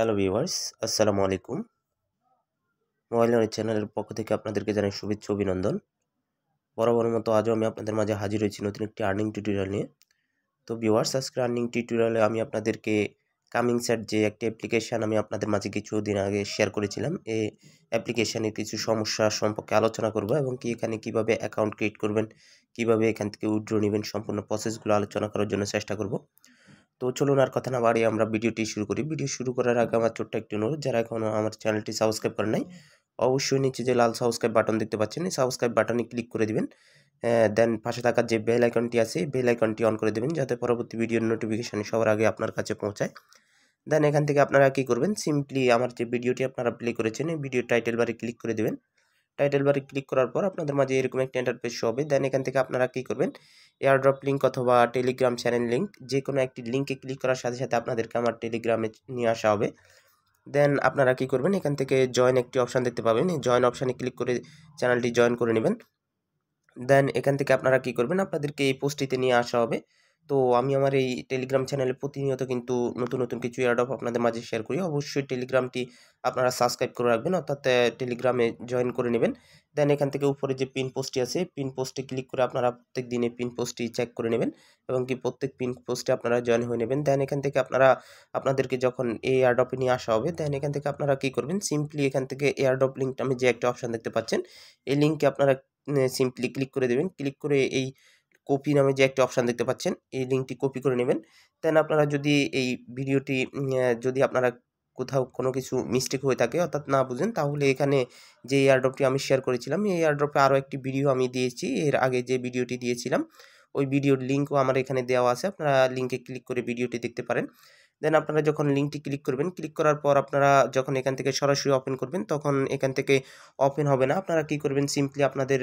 hello viewers আসসালামু আলাইকুম mobile লনের চ্যানেলের পক্ষ থেকে আপনাদেরকে জানাই শুভেচ্ছা অভিনন্দন বরাবর মতো আজও আমি আপনাদের মাঝে হাজির হয়েছি নতুন একটি আর্নিং টিউটোরিয়াল নিয়ে তো ভিউয়ার্স আজকের আর্নিং টিউটোরিয়ালে আমি আপনাদেরকে কামিং স্যাট যে একটি অ্যাপ্লিকেশান আমি আপনাদের মাঝে কিছুদিন আগে শেয়ার করেছিলাম এই অ্যাপ্লিকেশানের কিছু সমস্যা সম্পর্কে আলোচনা করব এবং কি এখানে কিভাবে অ্যাকাউন্ট ক্রিয়েট করবেন কিভাবে এখান থেকে উইড্রো নেবেন সম্পূর্ণ প্রসেসগুলো আলোচনা করার জন্য চেষ্টা করব তো চলুন আর কথা না বাড়ি আমরা ভিডিওটি শুরু করি ভিডিও শুরু করার আগে আমার ছোট্ট একটি অনুরোধ যারা এখনও আমার চ্যানেলটি সাবস্ক্রাইব করেন নাই অবশ্যই নিচে যে লাল সাবস্ক্রাইব বাটন দেখতে পাচ্ছেন এই সাবস্ক্রাইব বাটনে ক্লিক করে দেবেন দেন পাশে থাকা যে বেল আইকনটি আছে বেল আইকনটি অন করে দেবেন যাতে পরবর্তী ভিডিওর নোটিফিকেশান সবার আগে আপনার কাছে পৌঁছায় দেন এখান থেকে আপনারা কী করবেন সিম্পলি আমার যে ভিডিওটি আপনারা প্লে করেছেন এই ভিডিও টাইটেল বারে ক্লিক করে দেবেন টাইটেল বারে ক্লিক করার পর আপনাদের মাঝে এরকম একটা ইন্টারফেস হবে দেন এখান থেকে আপনারা কী করবেন এয়ারড্রপ লিঙ্ক অথবা টেলিগ্রাম চ্যানেল লিঙ্ক যে কোনো একটি লিঙ্কে ক্লিক করার সাথে সাথে আপনাদেরকে আমার টেলিগ্রামে নিয়ে আসা হবে দেন আপনারা কি করবেন এখান থেকে জয়েন একটি অপশান দেখতে পাবেন জয়েন অপশানে ক্লিক করে চ্যানেলটি জয়েন করে নেবেন দেন এখান থেকে আপনারা কি করবেন আপনাদেরকে এই পোস্টটিতে নিয়ে আসা হবে তো আমি আমার এই টেলিগ্রাম চ্যানেলে প্রতিনিয়ত কিন্তু নতুন নতুন কিছু অ্যাডপ আপনাদের মাঝে শেয়ার করি অবশ্যই টেলিগ্রামটি আপনারা সাবস্ক্রাইব করে রাখবেন অর্থাৎ টেলিগ্রামে জয়েন করে নেবেন দেন এখান থেকে উপরে যে পিন পোস্টটি আছে পিন পোস্টে ক্লিক করে আপনারা প্রত্যেক দিনে পিন পোস্টটি চেক করে নেবেন এবং কি প্রত্যেক পিন পোস্টে আপনারা জয়েন হয়ে নেবেন দেন এখান থেকে আপনারা আপনাদেরকে যখন এই এয়ারডপে নিয়ে আসা হবে দেন এখান থেকে আপনারা কী করবেন সিম্পলি এখান থেকে এয়ারডপ লিঙ্কটা আমি যে একটা অপশান দেখতে পাচ্ছেন এই লিঙ্কে আপনারা সিম্পলি ক্লিক করে দেবেন ক্লিক করে এই কপি নামে যে একটি অপশান দেখতে পাচ্ছেন এই লিঙ্কটি কপি করে নেবেন দেন আপনারা যদি এই ভিডিওটি যদি আপনারা কোথাও কোনো কিছু মিস্টেক হয়ে থাকে অর্থাৎ না বুঝেন তাহলে এখানে যে এয়ারড্রপটি আমি শেয়ার করেছিলাম এই এয়ারড্রপে আরও একটি ভিডিও আমি দিয়েছি এর আগে যে ভিডিওটি দিয়েছিলাম ওই ভিডিওর লিঙ্কও আমার এখানে দেওয়া আছে আপনারা লিঙ্কে ক্লিক করে ভিডিওটি দেখতে পারেন দেন আপনারা যখন লিঙ্কটি ক্লিক করবেন ক্লিক করার পর আপনারা যখন এখান থেকে সরাসরি ওপেন করবেন তখন এখান থেকে ওপেন হবে না আপনারা কি করবেন সিম্পলি আপনাদের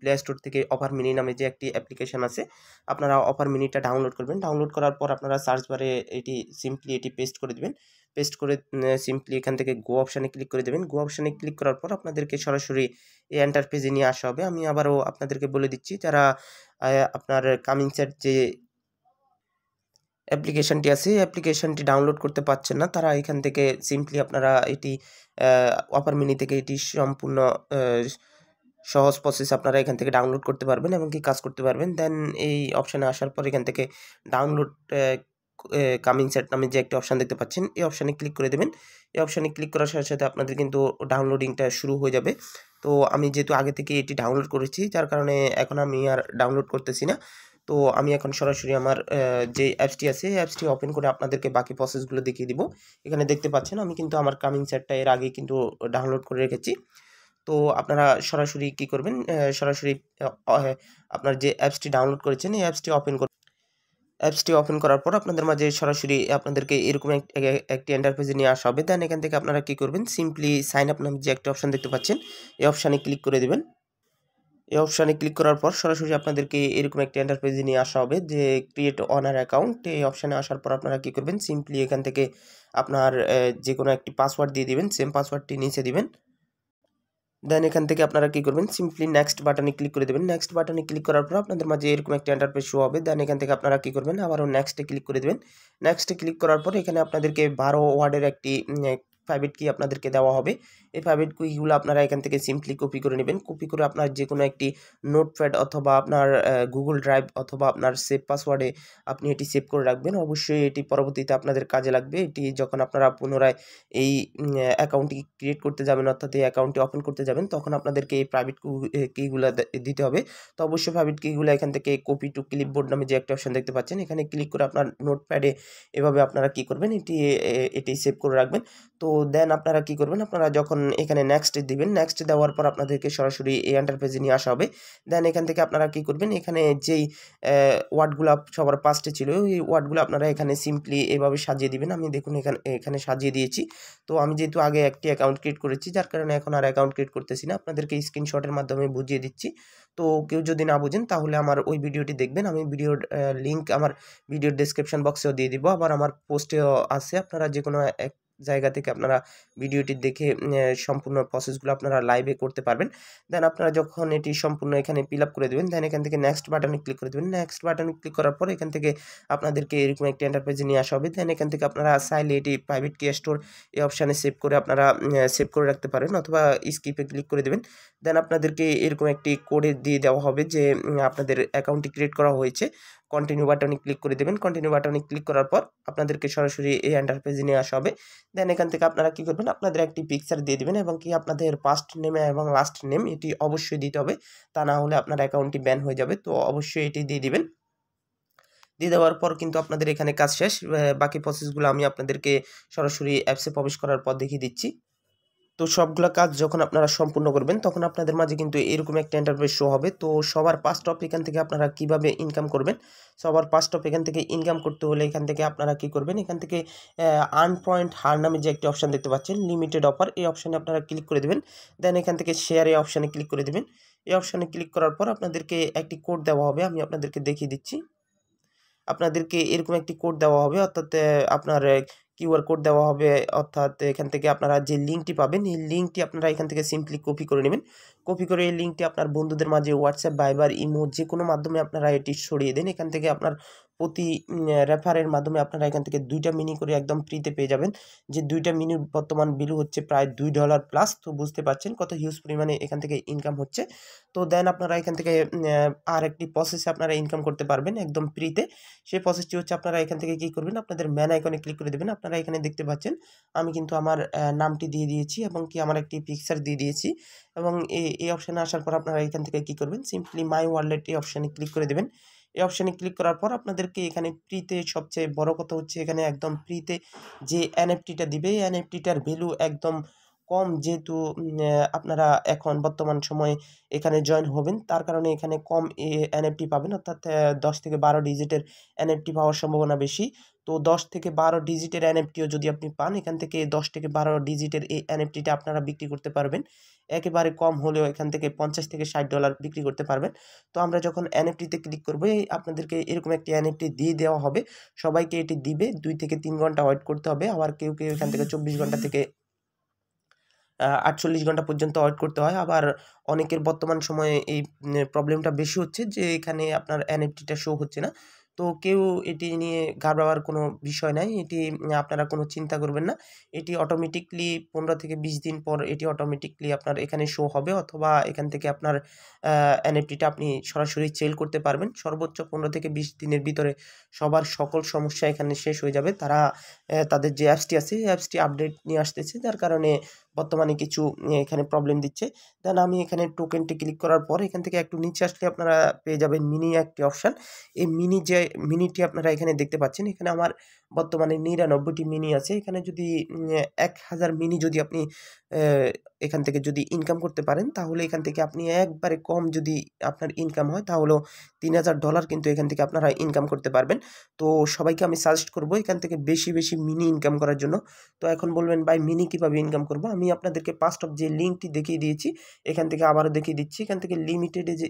প্লে স্টোর থেকে অফার মিনি নামে যে একটি অ্যাপ্লিকেশান আছে আপনারা অফার মিনিটা ডাউনলোড করবেন ডাউনলোড করার পর আপনারা সার্চ বারে এটি সিম্পলি এটি পেস্ট করে দেবেন পেস্ট করে সিম্পলি এখান থেকে গো অপশানে ক্লিক করে দেবেন গো অপশানে ক্লিক করার পর আপনাদেরকে সরাসরি এই এন্টারপেজে নিয়ে আসা হবে আমি আবারও আপনাদেরকে বলে দিচ্ছি যারা আপনার কামিং স্যাট যে অ্যাপ্লিকেশানটি আছে এই অ্যাপ্লিকেশানটি ডাউনলোড করতে পারছেন না তারা এখান থেকে সিম্পলি আপনারা এটি অপার মিনি থেকে এটি সম্পূর্ণ সহজ প্রসেস আপনারা এখান থেকে ডাউনলোড করতে পারবেন এবং কি কাজ করতে পারবেন দেন এই অপশানে আসার পর এখান থেকে ডাউনলোড কামিং সেট নামে যে একটি অপশান দেখতে পাচ্ছেন এই অপশানে ক্লিক করে দেবেন এই অপশানে ক্লিক করার সাথে সাথে আপনাদের কিন্তু ডাউনলোডিংটা শুরু হয়ে যাবে তো আমি যেহেতু আগে থেকে এটি ডাউনলোড করেছি যার কারণে এখন আমি আর ডাউনলোড করতেছি না তো আমি এখন সরাসরি আমার যে অ্যাপসটি আছে সেই অ্যাপসটি ওপেন করে আপনাদেরকে বাকি প্রসেসগুলো দেখিয়ে দিব এখানে দেখতে পাচ্ছেন আমি কিন্তু আমার কামিং সেটটা এর আগে কিন্তু ডাউনলোড করে রেখেছি তো আপনারা সরাসরি কি করবেন সরাসরি আপনার যে অ্যাপসটি ডাউনলোড করেছেন এই অ্যাপসটি ওপেন করবেন অ্যাপসটি ওপেন করার পর আপনাদের মাঝে সরাসরি আপনাদেরকে এরকম একটি এন্টারপ্রাইজে নিয়ে আসা হবে দেন এখান থেকে আপনারা কি করবেন সিম্পলি সাইন আপ নামে যে একটি অপশান দেখতে পাচ্ছেন এই অপশানে ক্লিক করে দেবেন এই অপশানে ক্লিক করার পর সরাসরি আপনাদেরকে এরকম একটি এন্টারপ্রাইজে নিয়ে আসা হবে যে ক্রিয়েট অনার অ্যাকাউন্ট এই অপশানে আসার পর আপনারা কী করবেন সিম্পলি এখান থেকে আপনার যে কোনো একটি পাসওয়ার্ড দিয়ে দিবেন সেম পাসওয়ার্ডটি নিচে দিবেন দেন এখান থেকে আপনারা কী করবেন সিম্পলি নেক্সট বাটনে ক্লিক করে দেবেন নেক্সট বাটনে ক্লিক করার পর আপনাদের মাঝে এরকম একটা এন্টারপ্রাইজ শো হবে দেন এখান থেকে আপনারা কী করবেন আবারও নেক্সটে ক্লিক করে দেবেন নেক্সটে ক্লিক করার পর এখানে আপনাদেরকে বারো ওয়ার্ডের একটি প্রাইভেট কি আপনাদেরকে দেওয়া হবে এই প্রাইভেট কিগুলো আপনারা এখান থেকে সিম্পলি কপি করে নেবেন কপি করে আপনার যে কোনো একটি নোটপ্যাড অথবা আপনার গুগল ড্রাইভ অথবা আপনার সেভ পাসওয়ার্ডে আপনি এটি সেভ করে রাখবেন অবশ্যই এটি পরবর্তীতে আপনাদের কাজে লাগবে এটি যখন আপনারা পুনরায় এই অ্যাকাউন্টটি ক্রিয়েট করতে যাবেন অর্থাৎ এই অ্যাকাউন্টটি ওপেন করতে যাবেন তখন আপনাদেরকে এই প্রাইভেট কিগুলো দিতে হবে তো অবশ্যই প্রাইভেট কিগুলো এখান থেকে কপি টু ক্লিপবোর্ড নামে যে একটা অপশন দেখতে পাচ্ছেন এখানে ক্লিক করে আপনার নোটপ্যাডে এভাবে আপনারা কি করবেন এটি এটি সেভ করে রাখবেন তো তো দেন আপনারা কি করবেন আপনারা যখন এখানে নেক্সট দিবেন নেক্সট দেওয়ার পর আপনাদেরকে সরাসরি এই এন্টারপ্রাইজে নিয়ে আসা হবে দেন এখান থেকে আপনারা কি করবেন এখানে যেই ওয়ার্ডগুলো সবার পাস্টে ছিল ওই ওয়ার্ডগুলো আপনারা এখানে সিম্পলি এভাবে সাজিয়ে দিবেন আমি দেখুন এখানে এখানে সাজিয়ে দিয়েছি তো আমি যেহেতু আগে একটি অ্যাকাউন্ট ক্রিয়েট করেছি যার কারণে এখন আর অ্যাকাউন্ট ক্রিয়েট করতেছি না আপনাদেরকে স্ক্রিনশটের মাধ্যমে বুঝিয়ে দিচ্ছি তো কেউ যদি না বুঝেন তাহলে আমার ওই ভিডিওটি দেখবেন আমি ভিডিওর লিঙ্ক আমার ভিডিওর ডেসক্রিপশন বক্সেও দিয়ে দিব আবার আমার পোস্টেও আছে আপনারা যে কোনো এক জায়গা থেকে আপনারা ভিডিওটি দেখে সম্পূর্ণ প্রসেসগুলো আপনারা লাইভে করতে পারবেন দেন আপনারা যখন এটি সম্পূর্ণ এখানে ফিল করে দেবেন দেন এখান থেকে নেক্সট বাটনে ক্লিক করে দেবেন নেক্সট বাটনে ক্লিক করার পর এখান থেকে আপনাদেরকে এরকম একটি এন্টারপ্রাইজে নিয়ে আসা হবে দেন এখান থেকে আপনারা সাইলে এটি প্রাইভেট কেয়ার স্টোর এই অপশানে সেভ করে আপনারা সেভ করে রাখতে পারেন অথবা স্কিপে ক্লিক করে দেবেন দেন আপনাদেরকে এরকম একটি কোডে দিয়ে দেওয়া হবে যে আপনাদের অ্যাকাউন্টটি ক্রিয়েট করা হয়েছে কন্টিনিউ বাটনে ক্লিক করে দেবেন কন্টিনিউ বাটনে ক্লিক করার পর আপনাদেরকে সরাসরি এই অ্যান্টারপেজে নিয়ে আসা হবে দেন এখান থেকে আপনারা কী করবেন আপনাদের একটি পিকচার দিয়ে দেবেন এবং কি আপনাদের ফার্স্ট নেমে এবং লাস্ট নেম এটি অবশ্যই দিতে হবে তা না হলে আপনার অ্যাকাউন্টটি ব্যান হয়ে যাবে তো অবশ্যই এটি দিয়ে দেবেন দিয়ে দেওয়ার পর কিন্তু আপনাদের এখানে কাজ শেষ বাকি প্রসেসগুলো আমি আপনাদেরকে সরাসরি অ্যাপসে প্রবেশ করার পর দেখিয়ে দিচ্ছি তো সবগুলো কাজ যখন আপনারা সম্পূর্ণ করবেন তখন আপনাদের মাঝে কিন্তু এরকম একটা ইন্টারভিউ শো হবে তো সবার পাঁচ টপ এখান থেকে আপনারা কিভাবে ইনকাম করবেন সবার পাঁচ টপ এখান থেকে ইনকাম করতে হলে এখান থেকে আপনারা কি করবেন এখান থেকে আন পয়েন্ট হার নামে যে একটি অপশান দেখতে পাচ্ছেন লিমিটেড অফার এই অপশানে আপনারা ক্লিক করে দেবেন দেন এখান থেকে শেয়ার এই অপশানে ক্লিক করে দেবেন এই অপশানে ক্লিক করার পর আপনাদেরকে একটি কোড দেওয়া হবে আমি আপনাদেরকে দেখিয়ে দিচ্ছি আপনাদেরকে এরকম একটি কোড দেওয়া হবে অর্থাৎ আপনার কিউআর কোড দেওয়া হবে অর্থাৎ এখান থেকে আপনারা যে লিঙ্কটি পাবেন এই লিঙ্কটি আপনারা এখান থেকে সিম্পলি কপি করে নেবেন কপি করে এই লিঙ্কটি আপনার বন্ধুদের মাঝে হোয়াটসঅ্যাপ বাইবার ইমো যে কোনো মাধ্যমে আপনারা এটি সরিয়ে দেন এখান থেকে আপনার প্রতি রেফারের মাধ্যমে আপনারা এখান থেকে দুইটা মিনি করে একদম ফ্রিতে পেয়ে যাবেন যে দুইটা মিনি বর্তমান বিলু হচ্ছে প্রায় দুই ডলার প্লাস তো বুঝতে পারছেন কত হিউজ পরিমাণে এখান থেকে ইনকাম হচ্ছে তো দেন আপনারা এখান থেকে আর একটি প্রসেসে আপনারা ইনকাম করতে পারবেন একদম ফ্রিতে সেই প্রসেসটি হচ্ছে আপনারা এখান থেকে কী করবেন আপনাদের ম্যান আইকনে ক্লিক করে দেবেন আপনারা এখানে দেখতে পাচ্ছেন আমি কিন্তু আমার নামটি দিয়ে দিয়েছি এবং কি আমার একটি পিকচার দিয়ে দিয়েছি এবং এই অপশানে আসার পর আপনারা এখান থেকে কী করবেন সিম্পলি মাই ওয়ার্লেট এই অপশানে ক্লিক করে দেবেন এই অপশানে ক্লিক করার পর আপনাদেরকে এখানে ফ্রিতে সবচেয়ে বড় কথা হচ্ছে এখানে একদম ফ্রিতে যে এনএফটিটা দিবে এই এনএফটিটার ভ্যালু একদম কম যেহেতু আপনারা এখন বর্তমান সময়ে এখানে জয়েন হবেন তার কারণে এখানে কম এনএফটি পাবেন অর্থাৎ দশ থেকে বারো ডিজিটের এনএফটি পাওয়ার সম্ভাবনা বেশি তো দশ থেকে বারো ডিজিটের এনএফটিও যদি আপনি পান এখান থেকে দশ থেকে বারো ডিজিটের এই এনএফটিটা আপনারা বিক্রি করতে পারবেন একেবারে কম হলেও এখান থেকে পঞ্চাশ থেকে ষাট ডলার বিক্রি করতে পারবেন তো আমরা যখন এনএফটিতে ক্লিক করবো আপনাদেরকে এরকম একটি এনএফটি দিয়ে দেওয়া হবে সবাইকে এটি দিবে দুই থেকে তিন ঘন্টা ওয়েট করতে হবে আবার কেউ কেউ এখান থেকে চব্বিশ ঘন্টা থেকে আটচল্লিশ ঘন্টা পর্যন্ত ওয়েট করতে হয় আবার অনেকের বর্তমান সময়ে এই প্রবলেমটা বেশি হচ্ছে যে এখানে আপনার এনএফটিটা শো হচ্ছে না তো কেউ এটি নিয়ে ঘাবড়াবার কোনো বিষয় নাই এটি আপনারা কোনো চিন্তা করবেন না এটি অটোমেটিকলি পনেরো থেকে বিশ দিন পর এটি অটোমেটিকলি আপনার এখানে শো হবে অথবা এখান থেকে আপনার এনএফটিটা আপনি সরাসরি সেল করতে পারবেন সর্বোচ্চ পনেরো থেকে বিশ দিনের ভিতরে সবার সকল সমস্যা এখানে শেষ হয়ে যাবে তারা তাদের যে অ্যাপসটি আছে অ্যাপসটি আপডেট নিয়ে আসতেছে যার কারণে বর্তমানে কিছু এখানে প্রবলেম দিচ্ছে দেন আমি এখানে টোকেনটি ক্লিক করার পর এখান থেকে একটু নিচে আসলে আপনারা পেয়ে যাবেন মিনি একটি অপশান এই মিনি যে মিনিটি আপনারা এখানে দেখতে পাচ্ছেন এখানে আমার বর্তমানে নিরানব্বইটি মিনি আছে এখানে যদি এক হাজার মিনি যদি আপনি এখান থেকে যদি ইনকাম করতে পারেন তাহলে এখান থেকে আপনি একবারে কম যদি আপনার ইনকাম হয় তাহলেও তিন হাজার ডলার কিন্তু এখান থেকে আপনারা ইনকাম করতে পারবেন তো সবাইকে আমি সাজেস্ট করব এখান থেকে বেশি বেশি মিনি ইনকাম করার জন্য তো এখন বলবেন ভাই মিনি কীভাবে ইনকাম করব আমি আপনাদেরকে পাস্ট অফ যে লিঙ্কটি দেখিয়ে দিয়েছি এখান থেকে আবারও দেখিয়ে দিচ্ছি এখান থেকে লিমিটেডে যে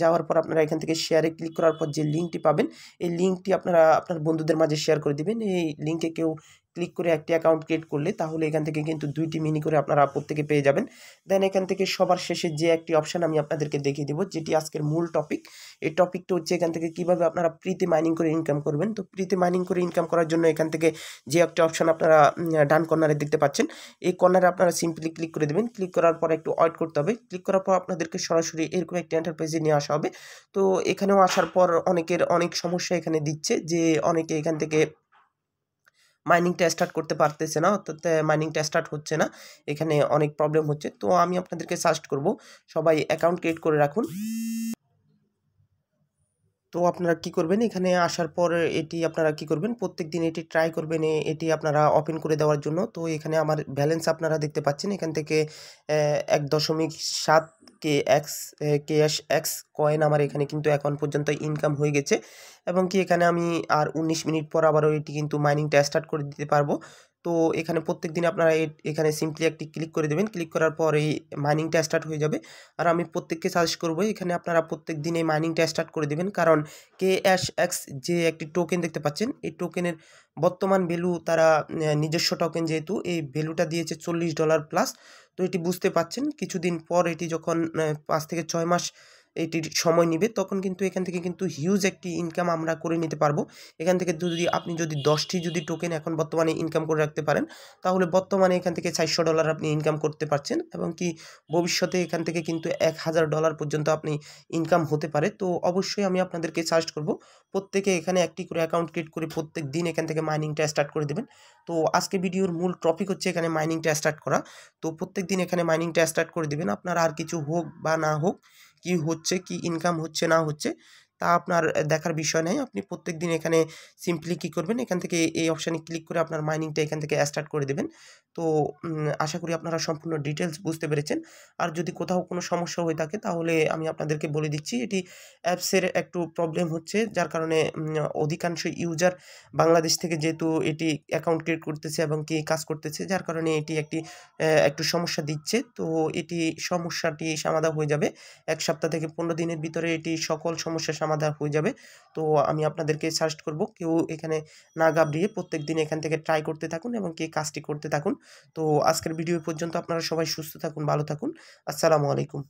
যাওয়ার পর আপনারা এখান থেকে শেয়ারে ক্লিক করার পর যে লিঙ্কটি পাবেন এই লিঙ্কটি আপনারা আপনার বন্ধুদের মাঝে শেয়ার করে দেবেন এই লিঙ্কে কেউ ক্লিক করে একটি অ্যাকাউন্ট ক্রিয়েট করলে তাহলে এখান থেকে কিন্তু দুইটি মিনি করে আপনারা প্রত্যেকে পেয়ে যাবেন দেন এখান থেকে সবার শেষে যে একটি অপশান আমি আপনাদেরকে দেখিয়ে দেবো যেটি আজকের মূল টপিক এই টপিকটা হচ্ছে এখান থেকে কিভাবে আপনারা প্রিতে মাইনিং করে ইনকাম করবেন তো প্রিতে মাইনিং করে ইনকাম করার জন্য এখান থেকে যে একটি অপশান আপনারা ডান কর্নারে দেখতে পাচ্ছেন এই কর্নারে আপনারা সিম্পলি ক্লিক করে দেবেন ক্লিক করার পর একটু ওয়েট করতে হবে ক্লিক করার পর আপনাদেরকে সরাসরি এরকম একটি এন্টারপ্রাইজে নিয়ে আসা হবে তো এখানেও আসার পর অনেকের অনেক সমস্যা এখানে দিচ্ছে যে অনেকে এখান থেকে মাইনিংটা স্টার্ট করতে পারতেছে না অর্থাৎ মাইনিংটা স্টার্ট হচ্ছে না এখানে অনেক প্রবলেম হচ্ছে তো আমি আপনাদেরকে সাজেস্ট করব সবাই অ্যাকাউন্ট ক্রিয়েট করে রাখুন তো আপনারা কি করবেন এখানে আসার পর এটি আপনারা কি করবেন প্রত্যেক দিন এটি ট্রাই করবেন এটি আপনারা ওপেন করে দেওয়ার জন্য তো এখানে আমার ব্যালেন্স আপনারা দেখতে পাচ্ছেন এখান থেকে এক দশমিক সাত K X K S X coin আমার এখানে কিন্তু এখন পর্যন্ত ইনকাম হয়ে গেছে এবং কি এখানে আমি আর উনিশ মিনিট পর আবারও এটি কিন্তু মাইনিংটা স্টার্ট করে দিতে পারবো তো এখানে প্রত্যেক দিন আপনারা এখানে সিম্পলি একটি ক্লিক করে দেবেন ক্লিক করার পর এই মাইনিংটা স্টার্ট হয়ে যাবে আর আমি প্রত্যেককে সাজেস্ট করবো এখানে আপনারা প্রত্যেক দিন এই মাইনিংটা স্টার্ট করে দেবেন কারণ কে এস এক্স যে একটি টোকেন দেখতে পাচ্ছেন এই টোকেনের বর্তমান ভ্যালু তারা নিজস্ব টোকেন যেহেতু এই ভ্যালুটা দিয়েছে চল্লিশ ডলার প্লাস তো এটি বুঝতে পাচ্ছেন কিছুদিন পর এটি যখন পাঁচ থেকে ছয় মাস এটির সময় নেবে তখন কিন্তু এখান থেকে কিন্তু হিউজ একটি ইনকাম আমরা করে নিতে পারবো এখান থেকে যদি আপনি যদি দশটি যদি টোকেন এখন বর্তমানে ইনকাম করে রাখতে পারেন তাহলে বর্তমানে এখান থেকে চারশো ডলার আপনি ইনকাম করতে পারছেন এবং কি ভবিষ্যতে এখান থেকে কিন্তু এক হাজার ডলার পর্যন্ত আপনি ইনকাম হতে পারে তো অবশ্যই আমি আপনাদেরকে সাজেস্ট করব প্রত্যেকে এখানে একটি করে অ্যাকাউন্ট ক্রিয়েট করে প্রত্যেক দিন এখান থেকে মাইনিংটা স্টার্ট করে দেবেন তো আজকে ভিডিওর মূল টপিক হচ্ছে এখানে মাইনিংটা স্টার্ট করা তো প্রত্যেক দিন এখানে মাইনিংটা স্টার্ট করে দেবেন আপনার আর কিছু হোক বা না হোক কি হচ্ছে কি ইনকাম হচ্ছে না হচ্ছে তা আপনার দেখার বিষয় নেই আপনি প্রত্যেক দিন এখানে সিম্পলি কী করবেন এখান থেকে এই অপশানে ক্লিক করে আপনার মাইনিংটা এখান থেকে স্টার্ট করে দেবেন তো আশা করি আপনারা সম্পূর্ণ ডিটেলস বুঝতে পেরেছেন আর যদি কোথাও কোনো সমস্যা হয়ে থাকে তাহলে আমি আপনাদেরকে বলে দিচ্ছি এটি অ্যাপসের একটু প্রবলেম হচ্ছে যার কারণে অধিকাংশ ইউজার বাংলাদেশ থেকে যেহেতু এটি অ্যাকাউন্ট ক্রিয়েট করতেছে এবং কি কাজ করতেছে যার কারণে এটি একটি একটু সমস্যা দিচ্ছে তো এটি সমস্যাটি সমাধা হয়ে যাবে এক সপ্তাহ থেকে পনেরো দিনের ভিতরে এটি সকল সমস্যা আমাদের হয়ে যাবে তো আমি আপনাদেরকে সার্চ করব কেউ এখানে না গাবড়িয়ে প্রত্যেক দিন এখান থেকে ট্রাই করতে থাকুন এবং কে কাজটি করতে থাকুন তো আজকের ভিডিও পর্যন্ত আপনারা সবাই সুস্থ থাকুন ভালো থাকুন আসসালামু আলাইকুম